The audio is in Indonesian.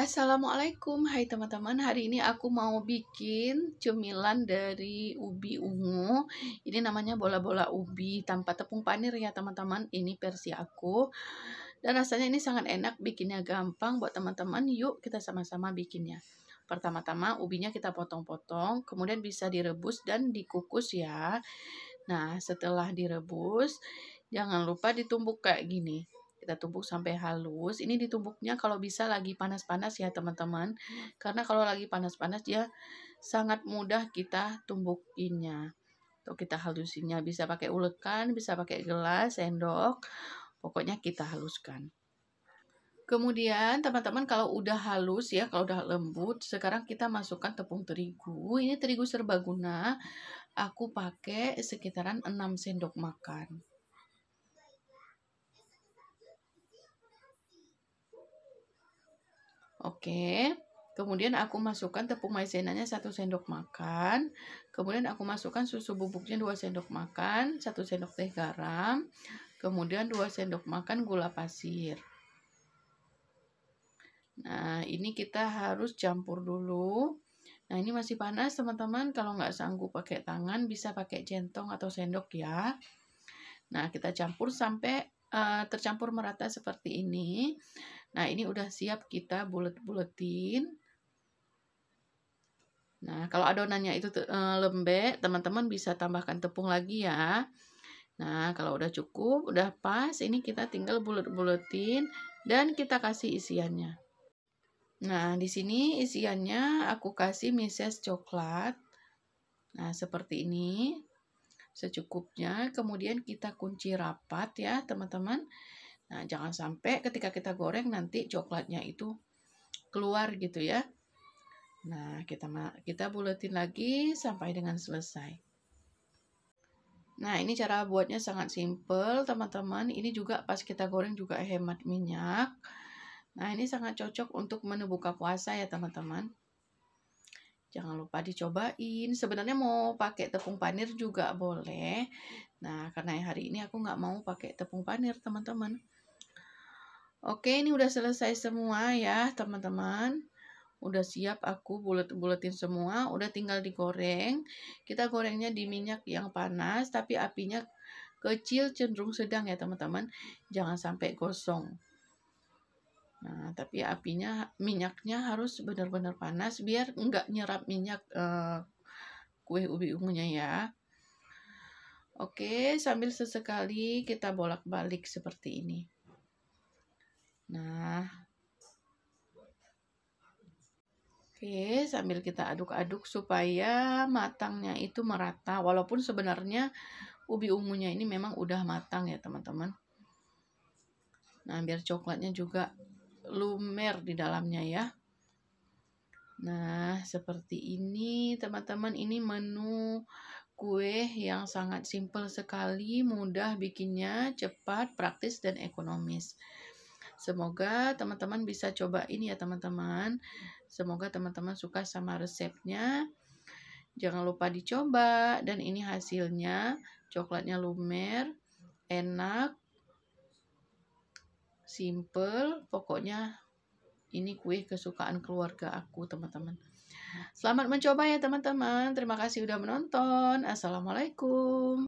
Assalamualaikum, hai teman-teman. Hari ini aku mau bikin cemilan dari ubi ungu. Ini namanya bola-bola ubi tanpa tepung panir ya, teman-teman. Ini versi aku. Dan rasanya ini sangat enak, bikinnya gampang buat teman-teman. Yuk, kita sama-sama bikinnya. Pertama-tama ubinya kita potong-potong, kemudian bisa direbus dan dikukus ya. Nah, setelah direbus, jangan lupa ditumbuk kayak gini kita tumbuk sampai halus ini ditumbuknya kalau bisa lagi panas-panas ya teman-teman hmm. karena kalau lagi panas-panas ya sangat mudah kita tumbukinnya atau kita halusinnya bisa pakai ulekan bisa pakai gelas sendok pokoknya kita haluskan Kemudian teman-teman kalau udah halus ya, kalau udah lembut, sekarang kita masukkan tepung terigu. Ini terigu serbaguna, aku pakai sekitaran 6 sendok makan. Oke. Kemudian aku masukkan tepung maizenanya 1 sendok makan. Kemudian aku masukkan susu bubuknya 2 sendok makan, 1 sendok teh garam. Kemudian 2 sendok makan gula pasir. Nah, ini kita harus campur dulu. Nah, ini masih panas, teman-teman. Kalau nggak sanggup pakai tangan, bisa pakai centong atau sendok ya. Nah, kita campur sampai Eh, tercampur merata seperti ini. Nah, ini udah siap kita bulet-buletin. Nah, kalau adonannya itu eh, lembek, teman-teman bisa tambahkan tepung lagi ya. Nah, kalau udah cukup, udah pas, ini kita tinggal bulet-buletin dan kita kasih isiannya. Nah, di sini isiannya aku kasih mises coklat. Nah, seperti ini secukupnya. Kemudian kita kunci rapat ya, teman-teman. Nah, jangan sampai ketika kita goreng nanti coklatnya itu keluar gitu ya. Nah, kita kita buletin lagi sampai dengan selesai. Nah, ini cara buatnya sangat simple, teman-teman. Ini juga pas kita goreng juga hemat minyak. Nah, ini sangat cocok untuk menu buka puasa ya, teman-teman jangan lupa dicobain sebenarnya mau pakai tepung panir juga boleh nah karena hari ini aku nggak mau pakai tepung panir teman-teman oke ini udah selesai semua ya teman-teman udah siap aku bulet-buletin semua udah tinggal digoreng kita gorengnya di minyak yang panas tapi apinya kecil cenderung sedang ya teman-teman jangan sampai gosong Nah, tapi apinya minyaknya harus benar-benar panas biar nggak nyerap minyak eh, kue ubi ungunya ya. Oke, sambil sesekali kita bolak-balik seperti ini. Nah, Oke, sambil kita aduk-aduk supaya matangnya itu merata. Walaupun sebenarnya ubi ungunya ini memang udah matang ya, teman-teman. Nah, biar coklatnya juga lumer di dalamnya ya. Nah, seperti ini teman-teman, ini menu kue yang sangat simple sekali, mudah bikinnya, cepat, praktis dan ekonomis. Semoga teman-teman bisa coba ini ya teman-teman. Semoga teman-teman suka sama resepnya. Jangan lupa dicoba dan ini hasilnya, coklatnya lumer, enak, simple pokoknya ini kue kesukaan keluarga aku teman-teman selamat mencoba ya teman-teman terima kasih sudah menonton assalamualaikum